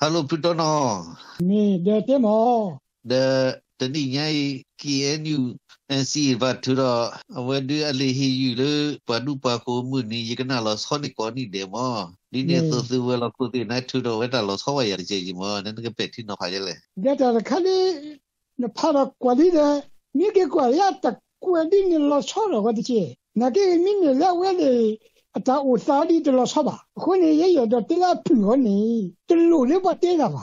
Hello Putono. Ni de temo. De de ni nyai KNU NC va thura awe du ali hi yu le pa du pa ko mu ni yikna lo so ni ko ni de mo. Ni ne so su wa lo ku ti na thura wa ta lo so wa ya je ji mo ne ne pe thi no kha je le. De ta kha ni na pa ra kwa ni de ni ke kwa ya ta kwa ni ni lo so ro wa ti. Na ke mi ni la wa le အတာအိုသားဒီတလဆဘာခုနေရရတော့တလဖြူဟောနေတလူလေးပတ်တဲတာပါ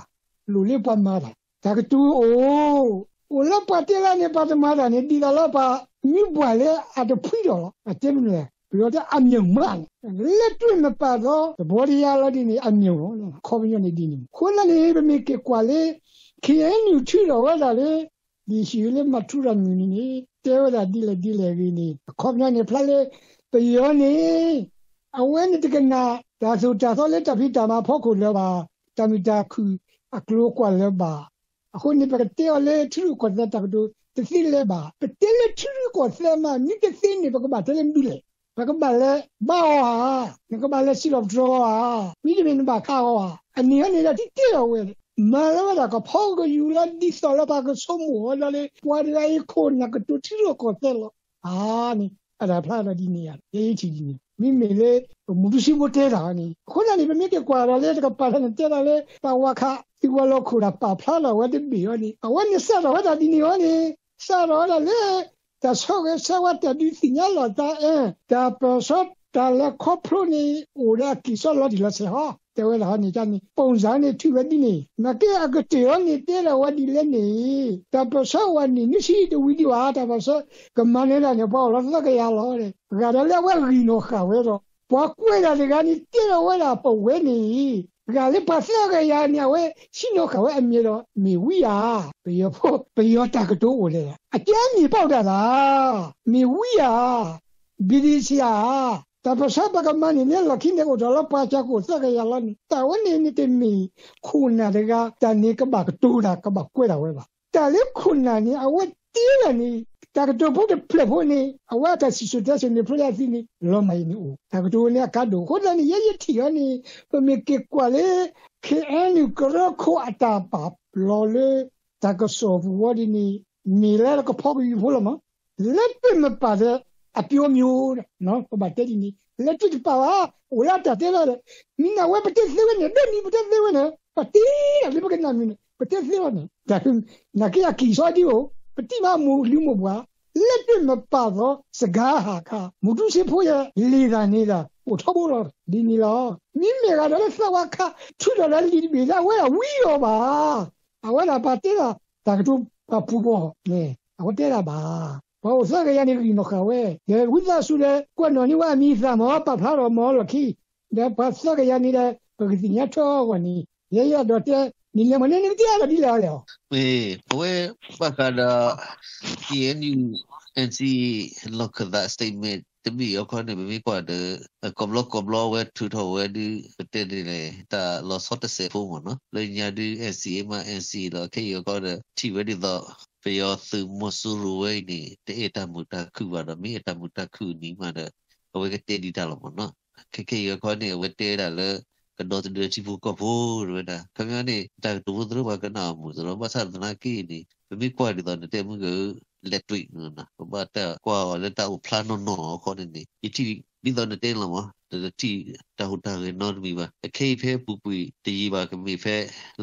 လူလေးပတ်မာတာဒါကတူအိုအိုလပတ်တဲလာနေပတ်မာတာနေဒီလာပါမြပွာလေအတဖွီတော့အတင်းလေပြီးတော့အမြုံမန်လက်တွေ့မပါတော့သဘောတရားလို့ဒီနေအမြုံခေါ်ပြီးနေဒီနေခိုးလည်းပဲမေကေကွာလေခရင်ညူချီတော့ဝါလာလေဒီရှိလေးမထူရမြူနေတဲဝလာဒီလေဒီလေရင်းနေခေါ်ပြီးနေဖလာလေပျော်နေအဝဲနတကနာဒါဆိုဒါဆိုလက်တပိတာမဖောက်ကိုလောပါတမိတာခုအကလောကွာလောပါအခုနိပကတေလေသူကိုသက်တကတို့တသိလေပါပတေလေသူကိုသက်မနိတသိနေပကပါတလေမဒူလေပကပါလေဘာဟာငကပါလေစီလော့ဒရောဟာမိဒမင်းဘာခါဟောအနေနဲ့တိတေရောဝဲမာလာကဖောက်ကယူလာဒီဆော်လာပါကဆုံးမောလာလေပွာရိုက်ခိုနကတူတီရောကိုတယ်လောအာနိအရာဖလာဒီနေရရေးချီဒီနေ mimi le mudusi botela ani khona ni bemike kwara le ka pala ni tela le pa waka ti walo khura pa phala wa de bi ani awani sara wa da di ni ani sara la le ta so ge sa wa ta di sinyalo ta eh ta pa so ta la khopro ni ora ki so lo di la se ha te wel ha ni chan ni pon sa ni thi wa ti ni na ke a ke te on ni te la wa di le ni ta pa sa wa ni ni si de wi di wa ta pa sa ka ma ne la ne pa la ta ka ya lo le ga da le wa ri no kha we ro pa ku la de ga ni te la wa la pa we ni ကလည်းပါစရရနေဝဲရှိတော့ကဝဲအမြေတော့မိဝီယာဘယောဖို့ဘယောတကတိုးဝင်လေအကျမ်းမြေပေါက်တာလားမိဝီယာဘီဒီစီယာ tapasaba kamani ne lakine ko dala pacha ko saka yalani tawane ni temi khuna daga tani ka ba tura ka ba kwera weba tale khuna ni awe tila ni takto po de plepo ni awa ta situation ni pula ni lo mai ni u takto ni akado ko ni ye ye ti ni pe me ke kwale ke ani kro ko ata pa lo le takaso wodi ni ni la ko po bi pula ma let me pa de a pio mio no pa bateri ni le tu pa wa o ya ta te la ni na we pete se we ne do ni pete se we ne pa ti a le pete na mi ne pete se we ne ta na ke ya ki so di o pete ma mu lu mo bwa le tu ma pa do se ga ha ka mu tu se pho ya le da ni da 我差不多离你了，你每个人说我看出了人离你了，我也为了吧，啊，我那把对了，大家都啊不过，哎，我对了吧。哦，这个样的你弄好喂，也为啥说呢？管到你外面什么把他老毛了去，那把这个样的呢，不给人家炒过你，也要到这。你那么那那点了，你聊聊。喂，我把看到 TNU NC look at that statement တမီအခေါ်နေမိကွာတဲ့ကဘလကဘလဝဲထူထော်ဝဲဒီတဲ့ဒီလေတာလောဆော့တဆေဖုံးမနော်လေညာဒီ SCA မ NC တော့ခေရကောတဲ့တီဝဲဒီတော့ပယောသူမဆူရဝဲနေတဲ့အတမူတခုပါတော့မိအတမူတခုနီးမှတဲ့အဝဲကတဲ့ဒီတာလို့မနော်ခေခေရကောနေဝဲတဲ့တာလေကတော့တူချီဘူးကဖို့ရတာခမရနေတာတူဘူးတော့ကနာမှုတော့ဘာသာနာကိနေမိကွာဒီတော့တဲ့မှုကလက်တွေ့နော် but ကွာလက်တာ plan no no ခေါ်နေဒီတီပြီးတော့တဲ့လောမတတီတဟုတ်တာရနော်မီပါအခေဖဲပူပူတီပါကမီဖဲ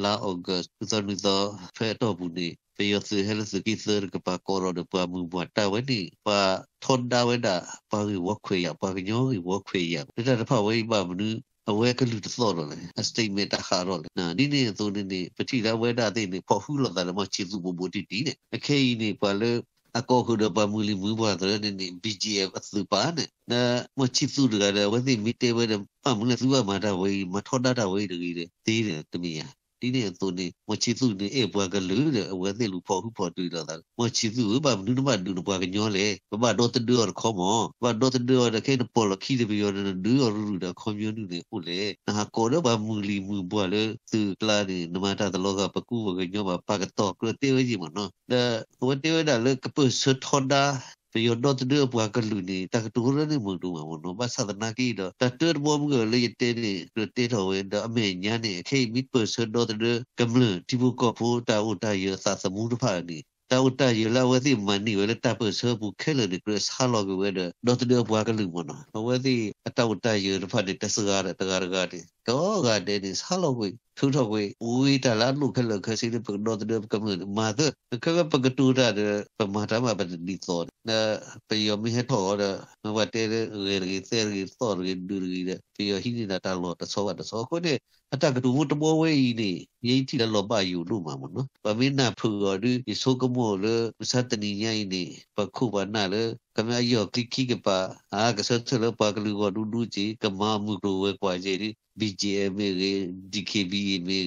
လာအောဂတ်သူတော်နေတော့ဖဲတော့ဘူးနေပေယသဟဲလစကီသရကပါကောရဒပမူဘတာဝနီပါထွန်ဒါဝဒပါဝခွေရပါညောဝခွေရဒါတဖဝိပါမနူးအဝဲကလူတော်တော်လေအစတိမေတခါတော့လေနာဒီနေသုံးနေနေပတိလာဝဲတာတဲ့နေပေါ်ဟုလောတာလည်းမချေစုဘဘတီတီနဲ့အခဲကြီးနေပါလေအကောခုဒပမူလီဘူးဘာတော်နေနေ BGF အစပါနဲ့နာမချေစုတကလည်းဝသိမီတေဝဲတဲ့ပမူလသူကမာတာဝေးမထောတာတာဝေးတကြီးတယ်သေးတယ်တမီးရဒီနေ့သူနေမချီသူနေအဘွားကလူတဲ့အဝဲသိလူဖို့ဟုဖို့တွေ့တော့တာမချီသူဘာနုနမဒုနဘွားကညောလေဘာဘာတော့တဒူရခေါမောဘာတော့တဒူရတခဲနပေါ်လခီတပြီးရဒူရရူတာခွန်မျိုးနုနေဟုတ်လေနာကောတော့ဘာမူလီမူဘွားလေသူကလာနေနမတာတလောကပကူဘကညောဘာပါကတော့ကလတေဝကြီးမနော်ဒါဝတေဝဒါလေကပုစထောဒါပယောဒတ်ဒေပွားကလူနေတကတူရနေမှုတူမှာဘောနောဘာသဒနာကီတော့တတူဘောမကလေတဲနေတေတော်ဝဲတော့အမေညာနေအခေမိပစဒေကမလတိဘုကဖို့တာဝတရသသမှုတဖာနေ ta uta yela wadi mani wele ta pe se bu khele ni kres halo ge wede dot de bwa ke lu mona wadi ta uta yela pha de ta se ga ta ga ga de to ga de ni halo ge thu tho ge ui ta la lu khele khe si de pe dot de ka mu ma de ka ga pa ga tu da de pa ma ta ma ba ni to na pe yo mi he tho de ma wa te de ge ge se ge to ge du ge de pe yo hi ni da ta lo ta so wa ta so ko de အတကတူတဘောဝဲဤနေရေးတိလလောပယူလို့မှာမနော်ပမင်းနာဖူရောဒီဆိုကမောလသတနီယိုင်းနေပခုပါနာလေကမယောကလိခိကပါအာကဆတ်လပကလူကဒူဒူချီကမမှုလိုဝဲကွာချေဒီ BGM ရေ DKB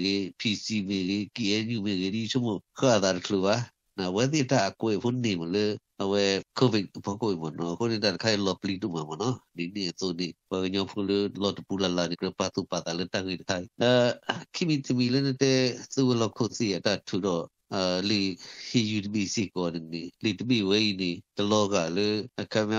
ရေ PCB ရေ KNU ရေဒီချမခါတာကလူပါနာဝဲတိတာကိုဖုန်နေမလို့အဝဲကိုဗစ်ဘောကိုဘောနော်ကိုဒီတန်ခိုင်လော်ပလီတူမှာမနော်ဒီနေ့သူဒီဘာညောဖူလလော်တပူလာလာဒီကပတ်တူပတ်တယ်တန်ကြီးခိုင်အဲခိမီတမီလည်းတဲ့သူလော်ခုစီရတာထူတော့အာလီဟီယူဘီစီကောဒီလီတဘီဝေးဒီတလောကလေအခမ်း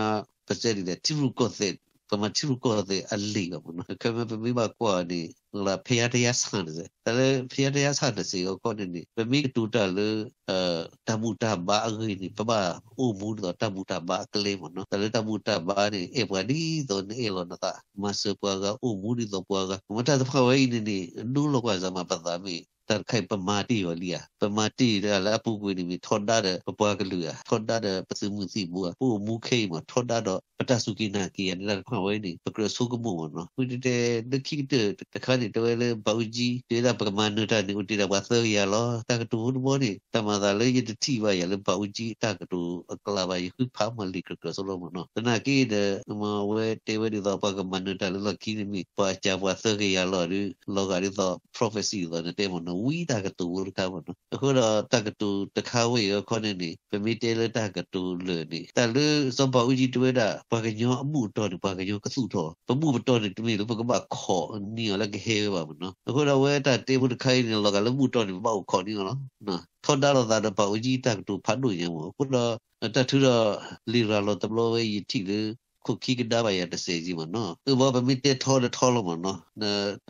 ပစက်ဒီတဲ့တီရူကောသစ်ပမချူကောတဲ့အလီကဘုနကမပမိမကွာနေလာဖျားတရားဆန်တယ်တလေဖျားတရားဆန်တယ်စီကိုကောနေနေပမိတူတလေအဲတမူတဘာအဂိနေပပအူမူတော့တမူတဘာကလေးမနော်တလေတမူတဘာနေအေပဒီတော့နေလောနတာမဆပွားကအူမူဒီတော့ပွားကမတတ်ဖဝိနေနေနူလောကဇမပသမီ tar kai pamati olia pamati la pu pu ni thoda de pwa galuya thoda de pasu mu si bua pu mu khei ma thoda do patasu ki na ki ya la khwa we ni pakro su ko mu no pu de de de ki de ta kha ni de le bau ji de la pramanu ta ni uti da wa so ya lo ta ka tu bo ni ta ma da le ye de ti ba ya le bau ji ta ka tu akla ba yi khu pha ma li ka ka so lo mo no ta na ki de ma we te we de da pa ka manu ta le ki ni mi pa cha wa so ya lo ri lo ga ri do prophecy do de mo no ဝီတာကတူကဘနအခုတော့တကတူတခါဝေရခေါနေနေပမီတဲလတကတူလေနေတလူစပဦးကြီးတွေ့တာဘာကညောအမှုတော်ဘာကညောကစုတော်ပမှုတော်နေတမီလို့ဘကမခေါ်နီရလကဟေဘဘနအခုတော့ဝဲတာတေဘူးတခိုင်းနေလောကလမှုတော်နေဘောက်ခေါ်နေနော်နော်ထော်တာတော့တာပဦးကြီးတကတူဖတ်လို့ရင်ဘုတော့တထူတော့လီရာလို့တဘလို့ဝဲရတိလေခုခိကဒါဘယတစေကြီးမနော်သူဘာပမီတေထောလထောလမနော်န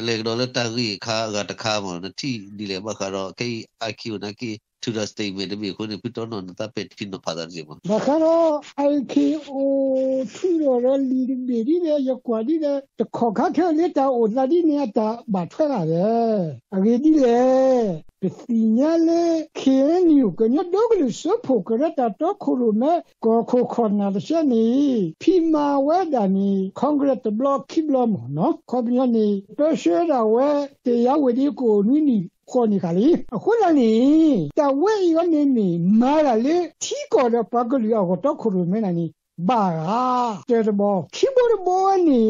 လေကဒေါ်လတာရီခါကတခါမနော်တီဒီလေဘခါတော့ကေအကီနာကီ to the state where we go to put on the pet kin no father zima bakaro alki o thiro ro li be ri ne ya kwa di ne to kho kha khe le ta o la di ne ta ba thwa la de a ge di le pe si nya le khe ni u ka nya dog lu so pho ka ra ta to khu ru me ko kho kho na le she ni phi ma wa da ni congress block ki block no ko bi ni pe she da we te ya we di ko ni ni konikali hulani ta wei yone ni mara le ti ko da pagli ya goto kuru mena ni ba ga te bo ki bo bo ni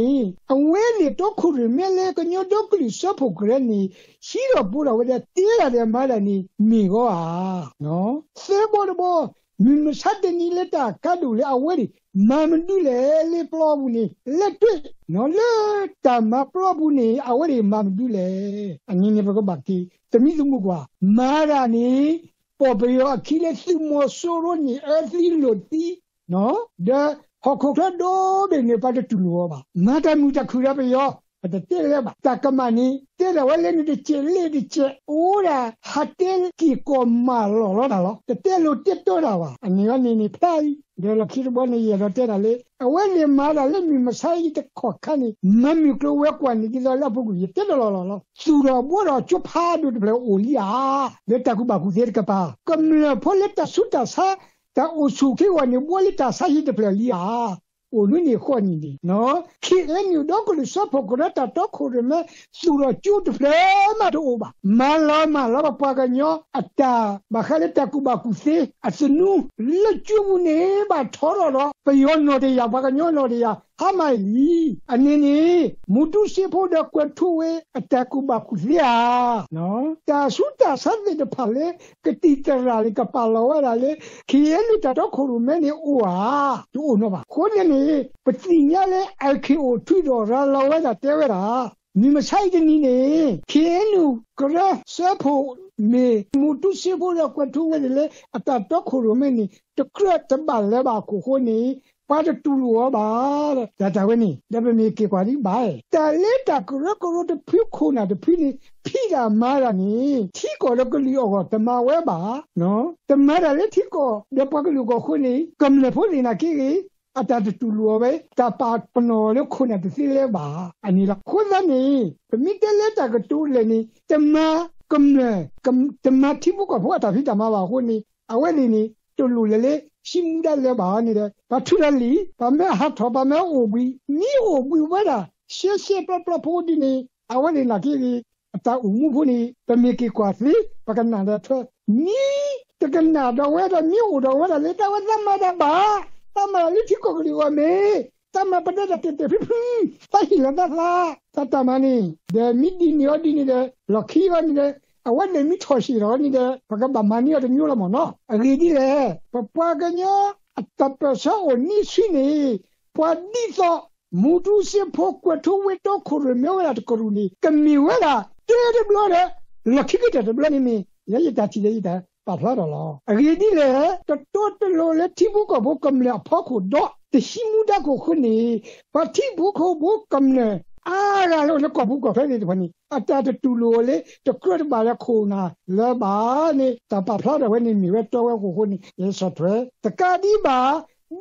awe ni to kuru mele ko nyo do kli so po gre ni shi ro bu ra we da ti ra de mara ni mi go a no se bo bo mi mo sa de ni le ta ka du le awe ni ma mi du le le plo bu ni le twe no le ta ma plo bu ni awe ni ma mi du le ani ni ba ko ba ti သမီးလူမှုကွာမာရာနေပေါ်ပရောခိလက်စုမောဆိုရိုနီအသီလိုတီနော်ဒါဟောခုခရဒိုဘေနေပါတတူလောပါမာတမူတခူရပရော Теперь так мани, теперь вален де чели де че, ура, хател ки комало лорало. Теперь лу те торава, они они не птай, де ло кир боне е до тера ле. А вале мала ле ми масай те кокани, нами кло ве квани ки ло ла бугу е те ло ло ло. Сура боро чо па ду де о лиа, де та ку ба ку се ка па. Ком ле поле та сута са, та усуки вани боли та са хи де лиа. oluni khonidi no ki enyu doko lu sopo kurata toko reme suro chutu flema tuba mala mala paga nyo ata bakale takuba kuse asunu le chubu ne ba thoro lo payo no de ya paga nyo lo de ya ama yi anini mutu sepo da kwatuwe ataku bakulia no ta suta sadde de pale ketitera le kapalo ra le kielu ta to kurume ni uwa tu no ba ko ne ni patinya le alkio tu do ra lawa da tewe ra ni ma sai de ni ne kielu kra sepo me mutu sepo da kwatuwe le atato kurume ni tukra tabale ba ku ho ni kwata tulu wa baala data weni dabe mi ke kwali bae ta leta kuro kuro de pu kuna de pu ni pi ga mara ni ti ko lo ko liyo ko tama we ba no tama da le ti ko de pa ko ko khuni kam le pu ni na ki ki အတတတူလိုပဲတပါပနော်လို့ခုနဲ့တစီလဲပါအနီလာခုသနေပမိတလဲတကတူလဲနေတမကမ္မကမ္မတမတိဘုကဘုတာဖြစ်တမပါခုနေအဝဲနေနေတူလူလဲလေရှိမှုတဲ့လည်းပါနေတယ်ဘာထူရလီဘာမဲဟာထောဘာမဲအိုဘီနီအိုဘီဝဲတာရှေရှေပပပိုဒီနေအဝလေးလာကီအတာဥမှုဖုန်တမေကီကွာစီပကနာတဲ့ထွက်နီတကနာတော့ဝဲတော့မြို့တော့ဝဲတော့လေတော့သမတာဘာသမလေးချီကိုကလေးဝမေသမပဒတဲ့တဲ့ဖိဖိတိုင်လာတာတာတမနီဒေမီဒီနီယောဒီနီတဲ့လခီဝနီတဲ့အဝတ်နေမိထော်ရှိတော့နိကဘကဗမာနီရတမျိုးလားမနော်အကြီးကြီးလေပပွားကညအတပစောနိရှိနေပွားဒီသောမူတူစဖို့ကွတ်ထဝတ်တော့ခရမေဝရတကရူနီကမီဝရတဲတဘလို့လေလခိကတတဘလို့နိမရရတတိလေတာပါဖလာတော့လားအကြီးကြီးလေတတော်တလို့လေတိဘူးကဘုကမလဖောက်ခုတော့တရှိမှုတကိုခုနေပတိဘူးခုဘုကမလအာရလို့လကဘူးကဖဲနေတယ်ဘနီအတတတူလိုလေတကရတ်ပါရခုနာလဘာနေတပဖလာတဲ့ဝနေမီဝဲတော်ဝဲကိုခုနေရေစထွဲတကတိပါ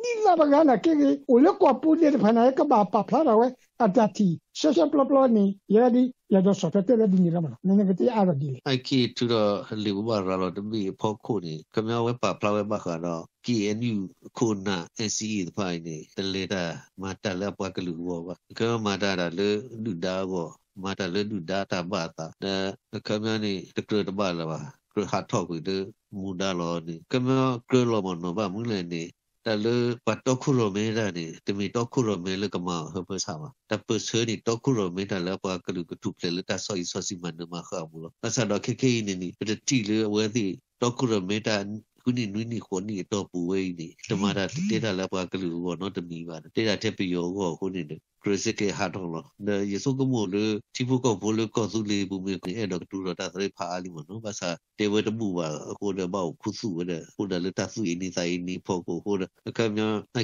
နိလာဘကနာကေအိုလကပူလေဖနာကဘာပဖလာတဲ့ဝဲအတတီရှရှပလပလနီရဒီရဒစတတဲ့ဒီနီရမနနကတိအာရဒီအိုက်ကီတူတော့လီဘဘာရာတော့တမီဖို့ခုနေကမြောဝဲပဖလာဝဲဘခါတော့ KNU ခုနာ SCE တဖိုင်နေတလေတာမတလပွားကလူဘောကကမတာတာလေဒူဒါဘော mata ledu data bata da kamya ni tekro da bala ba kro hat talk with the muda lo ni kamya kro lo mon no ba mu le ni ta le pa to khu lo me da ni ti mi to khu lo me le kama ho pa sa ma ta pa se ni to khu lo me da la pa ka lu ka tu le ta so i so si man ma kha mu lo ta sa do ke ke ni ni pe ti le we ti to khu lo me da ုနိနွိနိခေါနိတော့ပူဝဲနိတမတာတေတာလပကလူဘောနော်တမီပါတေတာတက်ပီယောကောခုနိ그렇게하도록네예소금을티부고볼고줄이보면에도두로다저리파알이면바사대외도무와고데바우쿠수데고데를다수이니사이니포고고데그러면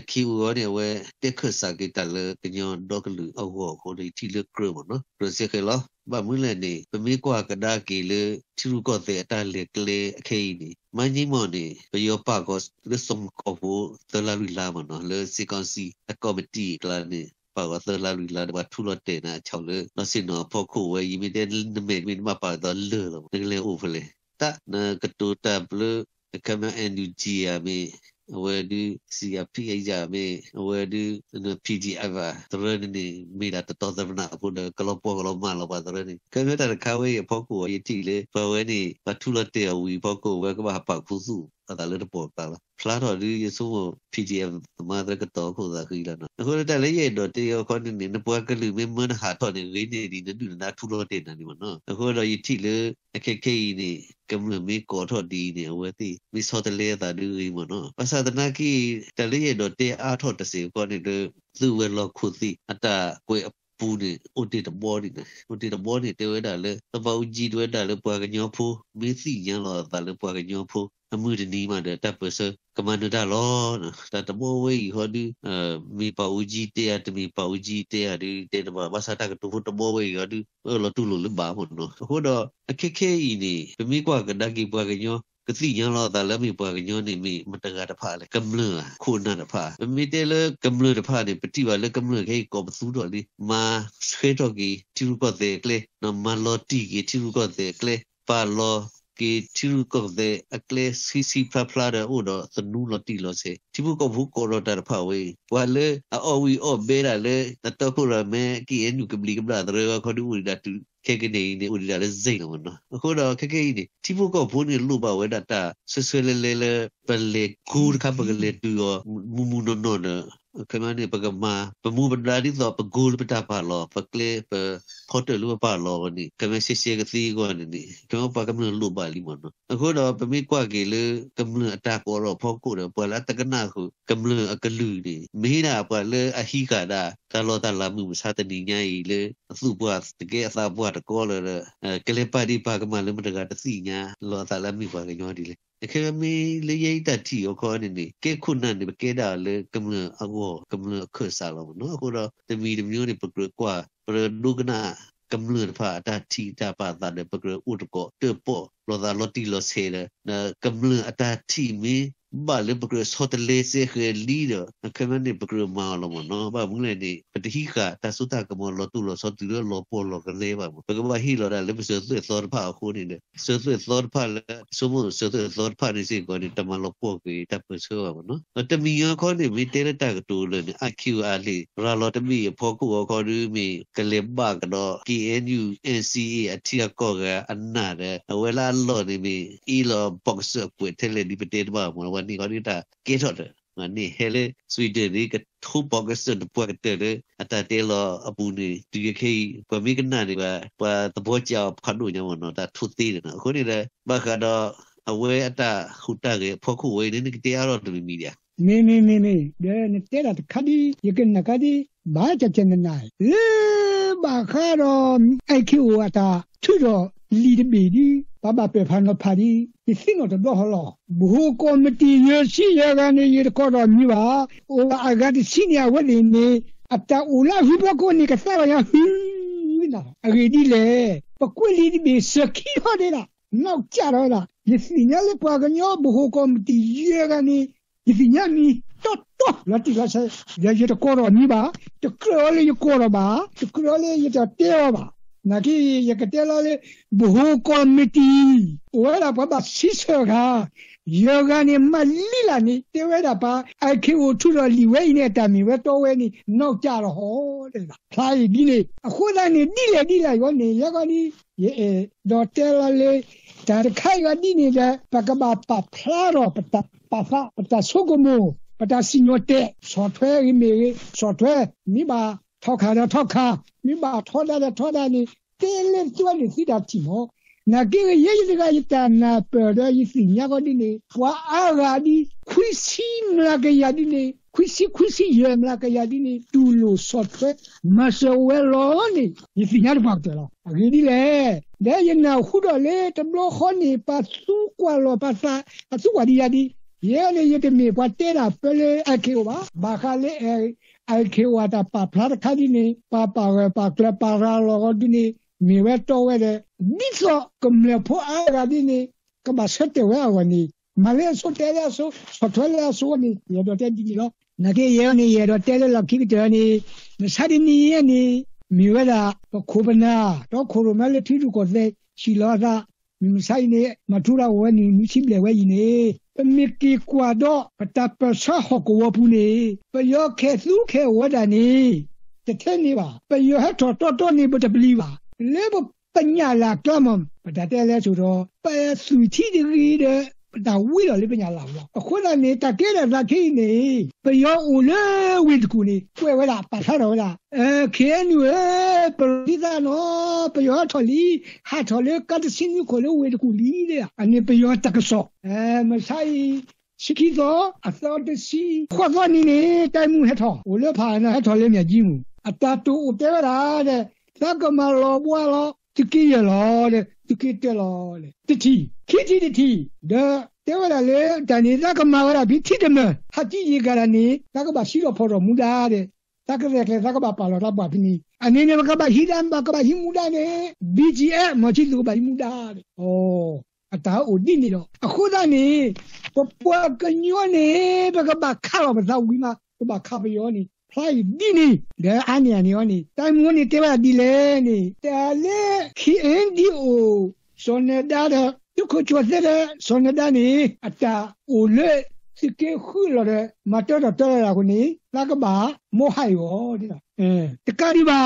키워네왜테크사게달을그냥도글어고고데티르그러면그렇게해라ဘာမွေးလည်းနေပမေးကွာကဒါကီလေသူကောတဲ့အတလေကလေအခေနေမင်းကြီးမော်နေဘယောပါကောရစုံကောဘူတလာလူလာမနော်လေစီကွန်စီအကောမတီကလာနေပါဝသလာလူလာဘာထူလတဲ့နာချောလေနစင်နော်ဖို့ခုဝေးမိတဲ့မေမိမပါတော့လေလို့လေဥဖလေတနကတူတပ်လကမအန်ယူဂျီယာမေဝဲဒီစီယာပီအိဂျာမေဝဲဒီနပီဂျီအဗာသရနေမိလာတတော်သဗနာဘုဒကလောပေါ်ကလောမလောပါသရနေကမြတ်တခါဝေးဖို့ကိုရတိလေဘဝဲနေဘထူလတဲ့ဝီဖို့ကိုဝဲကဘာပါခုစု ada le po pa la fla ro ri ye so pdf ma da ka to ko da ki la na ko da le ye do te yo ko ni ne po ka lu me mon ha to ni ri ni ni du na thu ro te na ni mo no ko ro yi ti le ke ke ni ကမ္လမေကောထောဒီနေဝတိမိသောတလေတာဒူရီမနောပသဒနာကိတလေရတော့တေအားထောတစီကောနေလူသူဝဲလောခုသိအတကိုအပူနေအိုတေတဘောနေအိုတေတဘောနေတေဝဲတာလေတဘောကြီးတွေတာလေပွားကညောဖူမိစီညံလောတာလေပွားကညောဖူအမှုဒီနီမှာတပ်ပစကမန္တဒါလောတတဘောဝေဟောဒီမိပအူကြီးတရားတမိပအူကြီးတရားဒီတေတဘာဘာသာတကတူတဘောဝေဟောဒီလောတူလိုလဘာမနောဟောတော့အခက်ခဲဤနေပမိကွာကဒကိပွားကညောကတိညာလာတာလည်းမပွားကညောနေမိမတကတဖာလေကမလခုနတဖာမိတဲလေကမလတဖာနေပတိပါလေကမလခေကောပသူတော်လေမာဆွေတော်ကြီးတီရုကတဲ့ကလေနမလောတီကြီးတီရုကတဲ့ကလေပါလောကေတီရုကောဒေအကလေစီစီဖလာဖလာရအိုဒသနူလတီလစေတီဘုကဘုကောရတာဖာဝေဝါလေအော်ဝီအော်ဘေရလေတတခုရမဲကီအန်ယူကဘလီကဘလာဒရခဒူဝီဒတူခေကနေနေဦးလာလည်းစိတ်လုံးနော်အခုတော့ခက်ခဲနေတီဖို့ကဘိုးနေလို့ပါဝဲတာဆွဆွလဲလဲလဲပလေကူကပကလေတူရမူမူနော်နော်ခမနေပကမာပမူပဒါရီတော့ပဂူလပတာပါလောပကလေပဖော်တလူပါလောနိကမစီစီကစီကောနိကမပကမလူပါလီမနအခုတော့ပမိကွာကေလေကမလအတာကောတော့ဖောက်ကိုတော့ပလာတကနာခုကမလအကလူနိမိနာပလေအဟိကာဒာကလောတလာမှုစာတဒီညာဤလေအစုပွားတကယ်အစာပွားတကောလေကလေးပါဒီပါကမလမတကတစီညာလောတလာမှုပါကညောဒီလေအခေမီလေရိတ်တတီကိုခေါ်နေနေကဲခုနနေကဲတာလေကမလအကောကမလခွဆာလောနော်အခုတော့တမီတမျိုးနေပကကွာပရဒုကနာกำเนิดพระดาทีดาปาตาเดปกรอุดกอเตปอลอดาลอติลอเซเนกำเนิดอาตาทีมีဘာလေဘကရဆောတလေးစေခဲလီတော့ခမနေဘကရမာလောမနောဘာဘူးလေဒီပတိခတသုတကမောလောတုလောဆောတုလောလောပေါ်လောကနေဘာဘကဘာဟီလောရလေပစေသွေသောဖာခုနေလေစေသွေသောဖာလေစုမစေသွေသောဖာနေစီကိုနေတမလောပေါ်ကေတပစောဘာနော်တမီယခေါနေမီတေရတကတူလေအကျူအာလီရာလောတမီဖောကူခေါ်ရူမီကလေဘာကတော့ KNU NCA အထီကောကအနာတဲ့ဝဲလာလောနေမီအီလောဘောက်ဆပ်ကိုထဲလေဒီပတေဘာမော ni kali ta ke thot ngani hele sweden ni ka thu bogus de puak te de ata te lo abu ni ti ke pa mi kana ni ba pa ta bo cha pha nu nya mo no ta thu ti de na ko ni le ba ka do အဝဲအတဟူတကေဖောက်ခုဝဲနေတရားတော်တူမီတယ်နေနေနေနေဒါနဲ့တဲ့တာခဒီယကနခဒီဘာချက်ချင်နေနိုင်ဘာခါတော့ IQ အတာသူတော့လီတမီဒီ baba pe phano phari isingo to doholo bu committee ye si ya ga ni ye ko do mi ba o aga di senior wa ni ni atta ula hu ba ko ni ka sa ya hu na age di le pa ku li di be saki ho de la no cha ro la ye senior le pa ga nyo bu committee ye ga ni ye senior ni to to la ti la sa ya ye ko do mi ba to ko le ye ko do ba to ko le ye ta te ba naki yakatelale buhu komiti wala baba siso ga yoga ni malila ni tewera ba aki wo tu lo liwe ni ta mi we to we ni no ja ro ho de la sai ni ni akho da ni di le di la yo ni yoga ni ye e do telale ta kai ga di ni da ba ka ba pa phla ro pa ta pa fa pa ta so go mo ပတစီညိုတဲ့ software ကြီးမေ software မိပါထောက်ခါတော့ထောက်ခါမိမထောက်တာထောက်တာနေတင်းလင်းကျွတ်နေစီတာချီမောနာကိရယေဒီကယတနာပရယစီညာကဒီနေဖွာအာရာဒီခွီစီမလာကယဒီနေခွီစီခွီစီယေမလာကယဒီနေတူလိုဆော့ဖ်ဝဲမဆဝဲလောနေဒီစီညာဘောက်တယ်လားအကြီးဒီလေဒါယနာခုတော့လေတဘလခေါနေပါစုကွာလောပါစာအစုကွာဒီယဒီယေလေယတမေပွားတဲတာပလေအကေဝါဘာခါလေ alkewada pa platkadini pa pa pa klepara logodini miweto wede ditso kumlepo aradini kama sete wawani male so tele so so tele so ni yedo te dilo nake yoni yedo tele lo kibito ni sadini yeni miweda khobana to khoromale thiru ko the shilada ဆိုင်နေမထူရဝဲနေမြစ်ပြလေဝဲရင်နေပမိကီကွာတော့ပတပစဟကိုဝပူနေပယောခဲသူခဲဝဒနေတထဲနေပါပယောဟတော်တော်တော်နေပတပလီပါလေဘပညာလာကမ္မပတတဲလဲဆိုတော့ပယ်စုတီဒီရီတဲ့ဒါဝိရလေးပညာလာဘူးအခုလာနေတာကဲလာခိနေပယောဦးလေဝိဒကူနေပွဲဝလာပါထားတော့လားအဲခဲနွေပရိသနောပယောထော်လီဟာထော်လေကတ်စင်းကိုလေဝိဒကူလီလေအနေပယောတကဆောအဲမဆိုင်ရှိခိသောအသောတစီခွတ်သောနေနေတိုင်မှုဟဲ့ထော်ဦးလေဖာနာဟဲ့ထော်လေးမြကြီးမှုအတတူတဲရတာတဲ့သကမလောဘွာလောသူကိရလားတဲ့သူကိတက်လားတဲ့တတိခိတိတတိဒါတဲ့ဝရလေတဏိသကမဝရဘိတိတမဟာတိရေကရနေသကဘာရှိတော့ဖော်တော်မူတာတဲ့သကရက်လေသကဘာပါလောတော့ဘာဖြစ်နီအနေနဲ့ကဘာဟိဒံဘာကဘာဟိမူတာနဲ့ BGF မချစ်လို့ဘာဟိမူတာတဲ့ဩအတာအိုတိနေတော့အခုတည်းနေပွားကညောနေဘကဘာခါတော့မသောဝီမှာဘာခါပယောနေ hai dini da ani ani oni tai mu ni te ba di le ni ta le ki en di o so ne da da tu ko cho se da so ne da ni ata o le si ke khu lo de ma to to to la ko ni la ka ba mo hai wo di la eh te ka di ba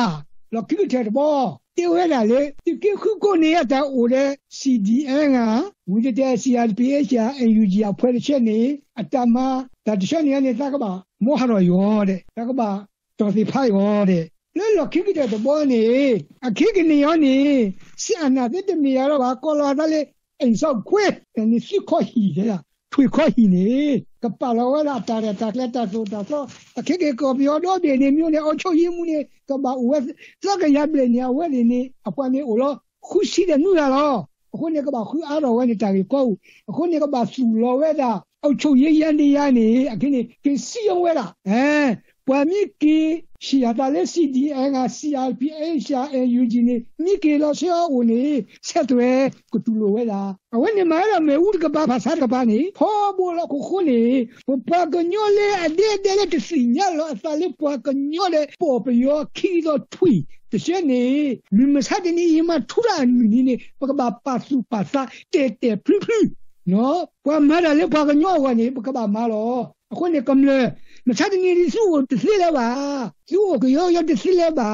lo ki te de bo တဝဲလာလေတကခုကိုနေရတာအိုတဲ့ CDN ကဝီတဲ့ CRPH အန်ယူဂျီအဖွဲ့ချက်နေအတမ那底下年呢，那个嘛，莫哈罗药的，那个嘛，都是派药的。那老起个在做么呢？啊，起个你样呢？是啊，那这点米啊，话过了那里，人少贵，但你是可以的呀，退可以呢。个巴拉瓦拉达的达来达做达做，啊，起个个表多边的没呢，我抽烟么呢？个把我这个也边呢，我的呢，啊，外面我了，呼吸的努了咯。အခုနေကဘာခူအားတော်ဝဲနေတယ်ကိုအခုနေကဘာစူလောဝဲတာအောက်ချုပ်ရေးရန်ဒီရနေအခင်းနေကစီယုံဝဲတာအဲပွာမိကီရှီယာတလေး CDN က CRPA ရှာအယူဂျီနေမိကေလောရှောဦးနေဆက်သွဲကတူလိုဝဲတာအဝဲနေမရမေဦးကဘာဘာစားကဘာနေဖောဘူလခုခုနေပပကညိုလေအဒီဒဲလက်တစီညာလောအစလေးပွာကညိုလေပေါ်ပယောခီတော့ထွီတရှက်နေလူမဆတ်တဲ့နေရင်မထူတာနေနေပကဘာပါစုပါစာတဲတဲဖရီဖရီနော်ပွားမရလေပွားကညော့ဝင်ပကဘာမာလောအခုနေကမလေမချတဲ့နေရီစုကိုတစ်လေးလဲပါစုကိုကရောရတစ်လေးလဲပါ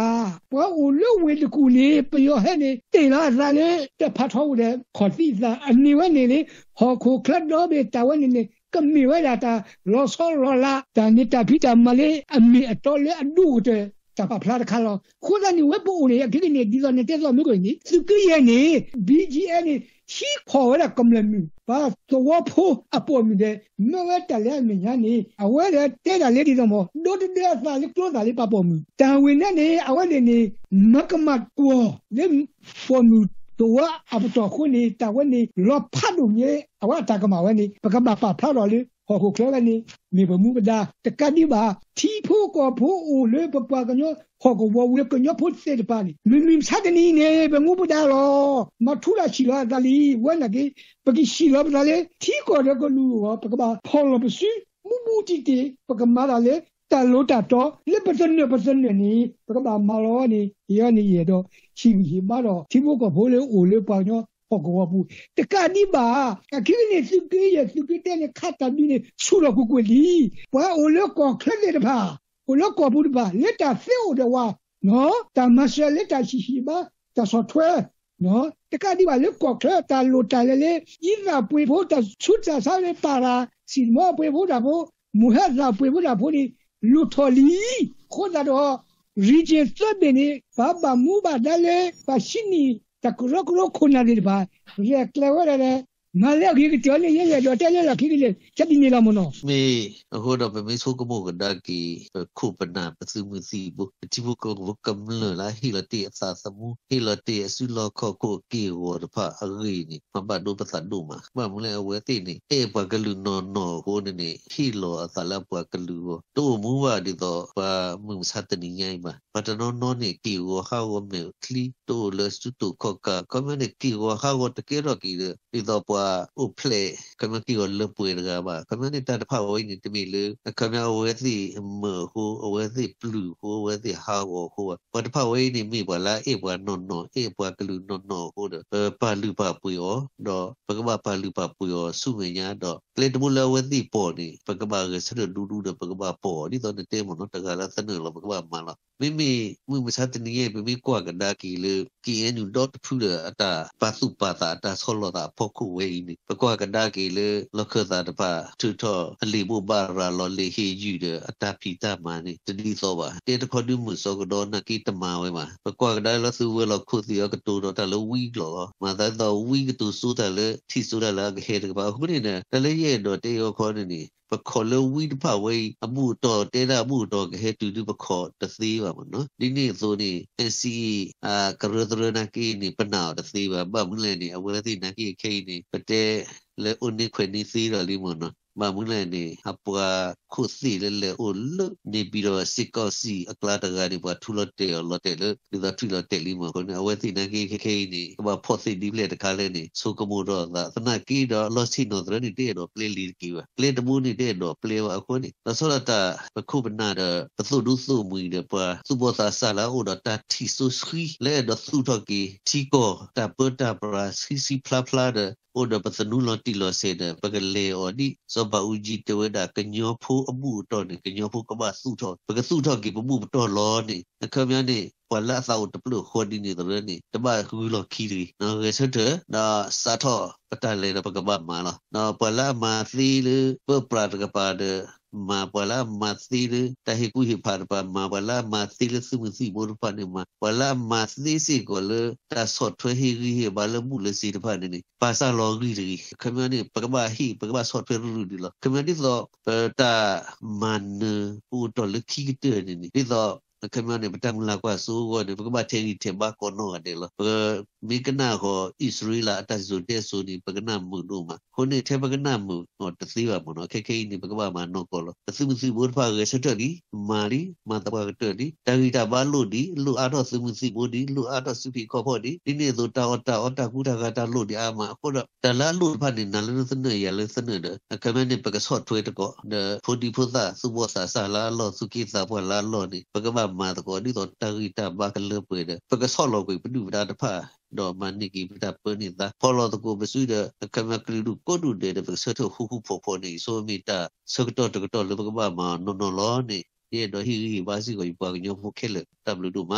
ပွားဦးလို့ဝေတကူလေးပျော်ဟဲ့နေတေလာဇာလေတဖတ်ထောက်တဲ့ခေါ်စီသာအနေဝဲနေလေဟော်ခိုခလတ်တော့ဘေတာဝဲနေနေကမိဝဲလာတာလောဆောလောလာဒါနေတာဖိတာမလေးအမိအတော်လေးအဒုတဲ့တပပလာခါလောခိုးတဲ့ဝက်ပူနေရခိနေဒီလိုနေတဲ့ဆိုမျိုးကိုနေစုကရနေ BGN 西考完了根本没把做破啊破没得，没我得了没伢呢，啊我了得了那地方么，多得了啥哩多啥哩把破没，但为那呢啊我了呢没个嘛过，那破没。ตัวอับตัวคนนี้แต่วันนี้รอพัดตรงนี้เอาว่าตากระมาวันนี้ปกมาปาพระรอหรือဟောကိုကလနီမေဘမှုပဒါတကတိဘာသီဖို့ကောဖို့ဦးလေပပကညောဟောကိုဝဝလေကညောဖို့စေတပါနီမိမိစဒနီနေဘမှုပဒါရောမထူလာရှိလာတလီဝဲနကေပကိရှိလာပဒါလေသီကောရကလူရောပကဘာဖောလပစီမူမူတီတီပကမာလာလေတလို့တတော်လပစနေပစနေနီပကဘာမလောနီယောနီရတော့ရှိပြီမတော့သီဖို့ကောဖို့လေဦးလေပညော kuwabu teka niba kakini sikiri sikiri ni kata bini sura kukweli wa ole ko kele ba ole ko bu ba leta fe o de wa no ta masha leta shishi ba ta so twe no teka niba le ko kele ta lo ta lele ina pwe bo ta chuta sa le para si mo pwe bo da bo muhe la pwe bo da bo ni lo toli ko da do region 3 bene baba mu ba dale ba shini तक रुक रुक निर्भर ये अकेले हो रहे malia kiki tiole ye ye yo tele la kiki le chati ni la mono me ho do pe me so ko mo da ki khu pa na pa su mu si bu ti bu ko bu kam le la hi la ti sa sa mu hi la ti su lo ko ko ki wo da pa a ri ni ma ba do pa sa do ma ma mu le we ti ni e pa ka lu no no ho ni ni hi lo a sa la pa ka lu wo to mu wa di do pa mu sa ta ni nyai ma pa ta no no ni ki wo ha wo me kli to le su to ko ka ko me ni ki wo ha wo ta ke ro ki de di do pa อุเพลกันมากี่คนเริ่มป่วยเลยว่ากันมาในตาผ้าไว้นี่จะมีหรือกันมาเอาไว้สิเมื่อหูเอาไว้สิปลูหูเอาไว้สิฮาวหูว่าผ้าไว้นี่มีบ่ละเอบ่นนนเอบ่กลุนนนหูเด้อเออปลาลือปลาปุยอ๋อดอกปกบ่าปลาลือปลาปุยอ๋อสุเมียดอกเลยตะมุลเอาไว้สิปอนี่ปกบ่าก็สะดุดูดูเด้อปกบ่าปอนี่ตอนเต็มหมดตะกะละสะเนอละปกบ่ามาละ mimi mimi sate niye mimi kwa ganda ki le ki enu dot phula ata pasu pata ata solo ta poku we ni kwa ganda ki le lokha ta da pa tu tho ali bu ba ra lo le he yu de ata phi ta ma ni tadi so ba te ta khodu mu so ko do na ki ta ma we ma kwa ganda lo su we lo khu si yo ka tu do ta lo wi lo ma ta do wi ka tu su ta le thi su da la he de ba hu ni na ta le ye do te yo kho ni ပခောလဝိတဖဝေအမှုတော်တေရမှုတော်ကဟေတူတူပခောတသေးပါမနော်ဒီနေ့ဆိုနေအစီအာကရဒရနာကိနေပနာတသေးပါဘာမလဲနေအဝဲသိနာကိခိနေပတဲ့လေဥနိခွေနေသေးတော်လိမနော်မမူလနေအပွားခုစီလဲလဲအိုလနေပြီးတော့စစ်ကောစီအကလာတကာဒီပွားထူလို့တဲ့လောတဲ့လို့ဒီသာထူလို့တဲ့လီမကောနအဝဲသိနေကြီးခဲနေဘာဖော့စီဒီလဲတကာလဲနေဆိုကမှုတော့သာသနာကီတော့လောစီနော်တဲ့နေတဲ့တော့ play လီကီဝ play တမှုနေတဲ့တော့ play ဝအခုနေသဆောတာပခုပနာတော့ပစုဒုစုမူတဲ့ပွားစုဘောသာဆလာအိုတော့တာတီဆိုစခီလဲတော့စုတော့ကီတီကောတာပတ်တာပရာစီစီဖလာဖလာတဲ့အိုတော့ပစနူလောတီလောစေတဲ့ပကလေအော်ဒီစောဘဥကြီးတဝဲတာကညောဖူအမှုတော်နေကညောဖူကမစုထောဘကစုထောကိပမှုတော်လောနေအခမ်းများနေပလအသောတပလူခေါ်ဒီနေတော်နေတမခူလောခီရီနော်ရစတဲ့နာစာထောပတလေပကမမာလားနော်ပလမာသီလပပရတကပါတဲ့ ma wala ma thile ta he ku he par pa ma wala ma thile su mu si bor pa ne ma wala ma thile si ko le ta so thwe he ri he ba le bu le si de pa ne ni pa sa lo ri ri ka ma ne pa ba hi pa ba so thwe ru di lo ka ma di lo ta man u to le ki te ne ni di lo kama ne batang la kwa su go ne ba the ni the ba ko no de la ba mi kana ho israel ata zu de su ni ba kana mu no ma ko ne the ba kana mu no ta si ba mo no ke ke ni ba ba ma no ko lo ta si mu si bo pha ge sa de ni ma ri ma ta ba de ni ta ri ta ba lu ni lu a do si mu si bo ni lu a do si phi ko pho ni ni ne zo ta o ta o ta ku ta ga ta lu ni a ma ko da ta la lu pha ni na le sa ne ya le sa ne de kama ne ba ka so thwe de ko de pho di pho sa su bo sa sa la lo su ki sa bo la lo ni ba ka ba มาตะกอนี่ตอตาริตาบากะเลเปเดปะกะซอลอกุปดุปดาตะพาတော့မနိကိပတာပနိတာဖောလောတကိုပစုဒကမကရီလူကိုဒုဒေတပစထဟူဟူဖောဖောနေဆိုမီတာစကတောတကတောလဘကဘာမနောနောလောနေ ye do hi hi basi ko ipa nyo mo khel tablu du ma